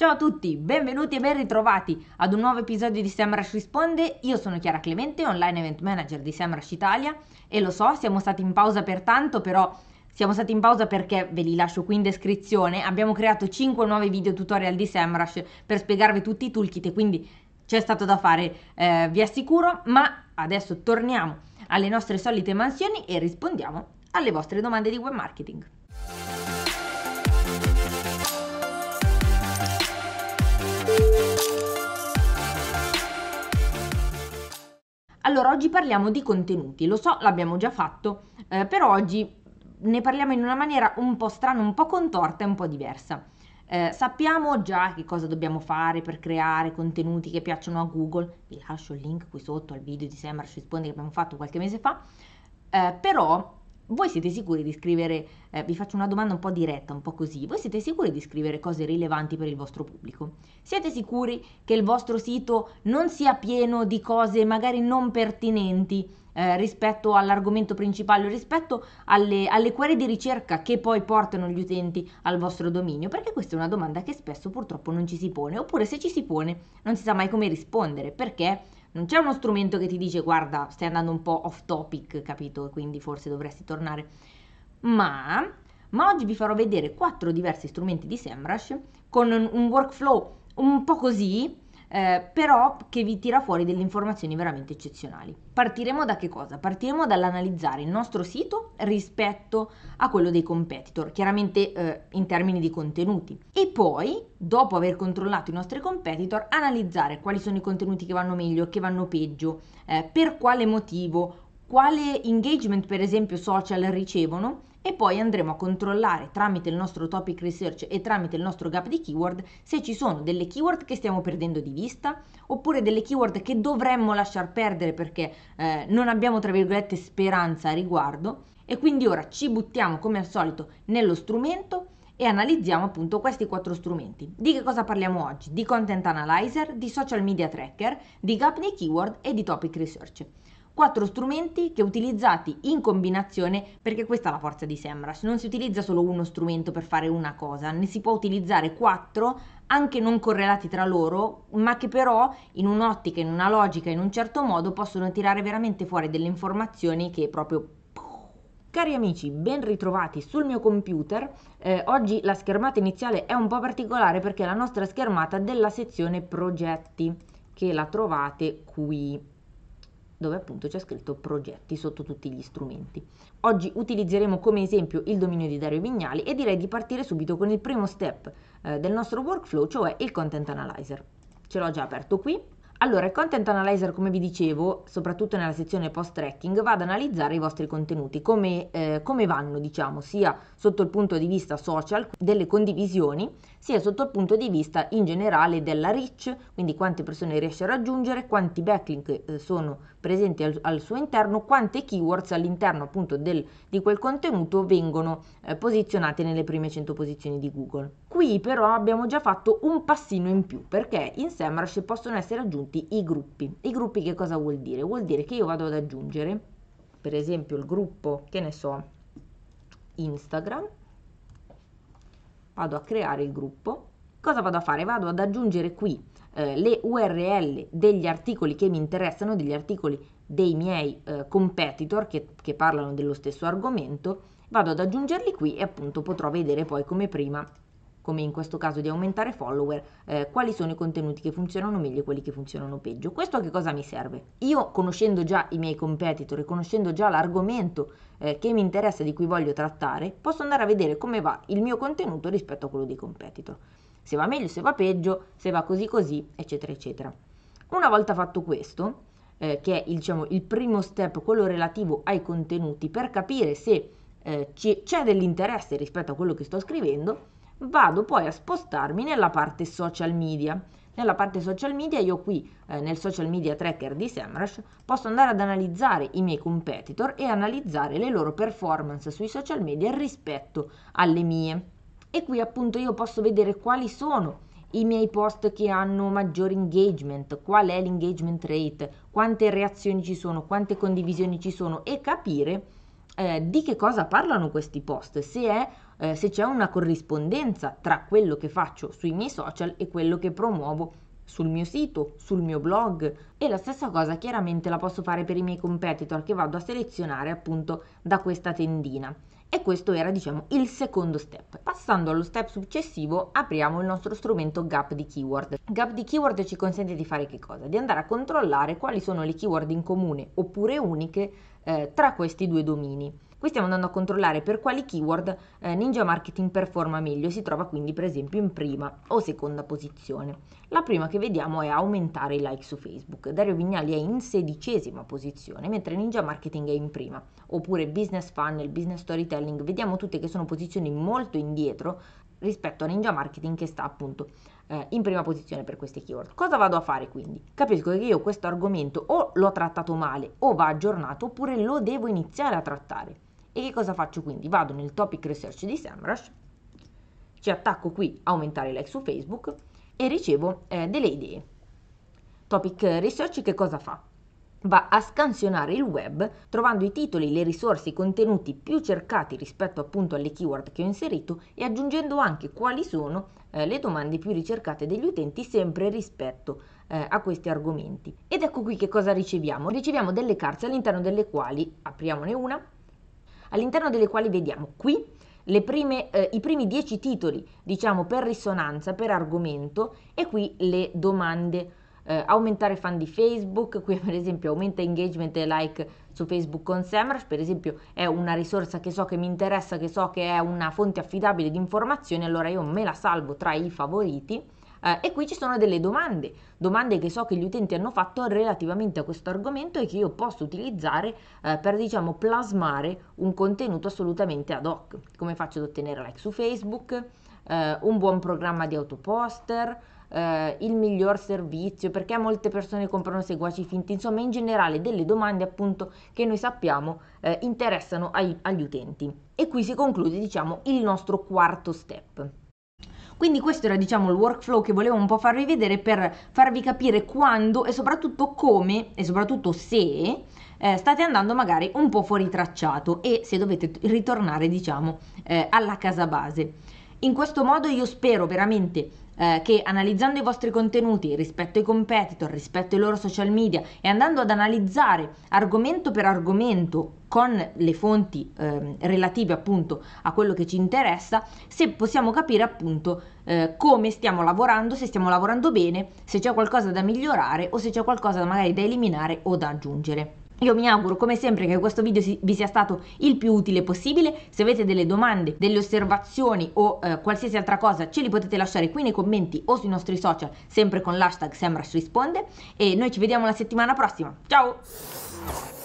Ciao a tutti, benvenuti e ben ritrovati ad un nuovo episodio di Semrush Risponde. Io sono Chiara Clemente, online event manager di Semrush Italia e lo so, siamo stati in pausa per tanto, però siamo stati in pausa perché, ve li lascio qui in descrizione, abbiamo creato 5 nuovi video tutorial di Semrush per spiegarvi tutti i toolkit e quindi c'è stato da fare, eh, vi assicuro, ma adesso torniamo alle nostre solite mansioni e rispondiamo alle vostre domande di web marketing. Allora, oggi parliamo di contenuti, lo so, l'abbiamo già fatto, eh, però oggi ne parliamo in una maniera un po' strana, un po' contorta e un po' diversa. Eh, sappiamo già che cosa dobbiamo fare per creare contenuti che piacciono a Google, vi lascio il link qui sotto al video di Semrush Risponde che abbiamo fatto qualche mese fa, eh, però voi siete sicuri di scrivere, eh, vi faccio una domanda un po' diretta, un po' così, voi siete sicuri di scrivere cose rilevanti per il vostro pubblico? Siete sicuri che il vostro sito non sia pieno di cose magari non pertinenti eh, rispetto all'argomento principale rispetto alle, alle query di ricerca che poi portano gli utenti al vostro dominio? Perché questa è una domanda che spesso purtroppo non ci si pone, oppure se ci si pone non si sa mai come rispondere, perché non c'è uno strumento che ti dice guarda, stai andando un po' off topic, capito? Quindi forse dovresti tornare. Ma, ma oggi vi farò vedere quattro diversi strumenti di SEMrush con un workflow un po' così, eh, però che vi tira fuori delle informazioni veramente eccezionali. Partiremo da che cosa? Partiremo dall'analizzare il nostro sito rispetto a quello dei competitor, chiaramente eh, in termini di contenuti. E poi, dopo aver controllato i nostri competitor, analizzare quali sono i contenuti che vanno meglio, che vanno peggio, eh, per quale motivo, quale engagement per esempio social ricevono e poi andremo a controllare tramite il nostro topic research e tramite il nostro gap di keyword se ci sono delle keyword che stiamo perdendo di vista oppure delle keyword che dovremmo lasciar perdere perché eh, non abbiamo tra virgolette speranza a riguardo e quindi ora ci buttiamo come al solito nello strumento e analizziamo appunto questi quattro strumenti. Di che cosa parliamo oggi? Di Content Analyzer, di Social Media Tracker, di Gap di Keyword e di Topic Research quattro strumenti che utilizzati in combinazione, perché questa è la forza di Semrush, non si utilizza solo uno strumento per fare una cosa, ne si può utilizzare quattro anche non correlati tra loro, ma che però in un'ottica, in una logica, in un certo modo possono tirare veramente fuori delle informazioni che proprio Cari amici, ben ritrovati sul mio computer. Eh, oggi la schermata iniziale è un po' particolare perché è la nostra schermata della sezione progetti, che la trovate qui dove appunto c'è scritto progetti sotto tutti gli strumenti. Oggi utilizzeremo come esempio il dominio di Dario Vignali e direi di partire subito con il primo step eh, del nostro workflow, cioè il Content Analyzer. Ce l'ho già aperto qui allora, il Content Analyzer, come vi dicevo, soprattutto nella sezione post-tracking, va ad analizzare i vostri contenuti, come, eh, come, vanno, diciamo, sia sotto il punto di vista social delle condivisioni, sia sotto il punto di vista in generale della reach, quindi quante persone riesce a raggiungere, quanti backlink eh, sono presenti al, al, suo interno, quante keywords all'interno appunto del, di quel contenuto vengono eh, posizionate nelle prime 100 posizioni di Google. Qui però abbiamo già fatto un passino in più, perché in SEMrush possono essere aggiunti aggiunti i gruppi. I gruppi che cosa vuol dire? Vuol dire che io vado ad aggiungere, per esempio, il gruppo, che ne so, Instagram, vado a creare il gruppo, cosa vado a fare? Vado ad aggiungere qui eh, le URL degli articoli che mi interessano, degli articoli dei miei eh, competitor che, che parlano dello stesso argomento, vado ad aggiungerli qui e appunto potrò vedere poi come prima come in questo caso di aumentare follower, eh, quali sono i contenuti che funzionano meglio e quelli che funzionano peggio. Questo a che cosa mi serve? Io conoscendo già i miei competitor e conoscendo già l'argomento eh, che mi interessa e di cui voglio trattare, posso andare a vedere come va il mio contenuto rispetto a quello dei competitor. Se va meglio, se va peggio, se va così così, eccetera, eccetera. Una volta fatto questo, eh, che è il, diciamo, il primo step, quello relativo ai contenuti, per capire se eh, c'è dell'interesse rispetto a quello che sto scrivendo, vado poi a spostarmi nella parte social media. Nella parte social media io qui eh, nel social media tracker di SEMrush posso andare ad analizzare i miei competitor e analizzare le loro performance sui social media rispetto alle mie. E qui appunto io posso vedere quali sono i miei post che hanno maggior engagement, qual è l'engagement rate, quante reazioni ci sono, quante condivisioni ci sono e capire eh, di che cosa parlano questi post, se, è, eh, se c'è una corrispondenza tra quello che faccio sui miei social e quello che promuovo sul mio sito, sul mio blog e la stessa cosa chiaramente la posso fare per i miei competitor che vado a selezionare appunto da questa tendina. E questo era diciamo il secondo step. Passando allo step successivo apriamo il nostro strumento Gap di Keyword. Gap di Keyword ci consente di fare che cosa? Di andare a controllare quali sono le keyword in comune oppure uniche eh, tra questi due domini. Qui stiamo andando a controllare per quali keyword eh, Ninja Marketing performa meglio, si trova quindi per esempio in prima o seconda posizione. La prima che vediamo è aumentare i like su Facebook. Dario Vignali è in sedicesima posizione, mentre Ninja Marketing è in prima. Oppure business funnel, business storytelling, vediamo tutte che sono posizioni molto indietro rispetto a Ninja Marketing che sta appunto eh, in prima posizione per queste keyword. Cosa vado a fare quindi? Capisco che io questo argomento o l'ho trattato male o va aggiornato oppure lo devo iniziare a trattare. E che cosa faccio quindi? Vado nel topic research di SEMrush, ci attacco qui aumentare like su Facebook e ricevo eh, delle idee. Topic research che cosa fa? va a scansionare il web trovando i titoli, le risorse, i contenuti più cercati rispetto appunto alle keyword che ho inserito e aggiungendo anche quali sono eh, le domande più ricercate degli utenti sempre rispetto eh, a questi argomenti. Ed ecco qui che cosa riceviamo. Riceviamo delle carte all'interno delle quali, apriamone una, all'interno delle quali vediamo qui Prime, eh, i primi 10 titoli, diciamo, per risonanza, per argomento e qui le domande eh, aumentare fan di Facebook, qui per esempio aumenta engagement e like su Facebook con Semrush, per esempio è una risorsa che so che mi interessa, che so che è una fonte affidabile di informazioni, allora io me la salvo tra i favoriti. Eh, e qui ci sono delle domande, domande che so che gli utenti hanno fatto relativamente a questo argomento e che io posso utilizzare eh, per diciamo plasmare un contenuto assolutamente ad hoc. Come faccio ad ottenere like su Facebook, eh, un buon programma di autoposter, eh, il miglior servizio, perché molte persone comprano seguaci finti, insomma in generale delle domande appunto che noi sappiamo eh, interessano ai, agli utenti. E qui si conclude diciamo il nostro quarto step. Quindi questo era diciamo il workflow che volevo un po' farvi vedere per farvi capire quando e soprattutto come e soprattutto se eh, state andando magari un po' fuori tracciato e se dovete ritornare diciamo eh, alla casa base. In questo modo io spero veramente eh, che analizzando i vostri contenuti rispetto ai competitor, rispetto ai loro social media e andando ad analizzare argomento per argomento con le fonti eh, relative appunto a quello che ci interessa, se possiamo capire appunto eh, come stiamo lavorando, se stiamo lavorando bene, se c'è qualcosa da migliorare o se c'è qualcosa magari da eliminare o da aggiungere. Io mi auguro come sempre che questo video vi sia stato il più utile possibile, se avete delle domande, delle osservazioni o eh, qualsiasi altra cosa ce li potete lasciare qui nei commenti o sui nostri social sempre con l'hashtag SemrashRisponde e noi ci vediamo la settimana prossima, ciao!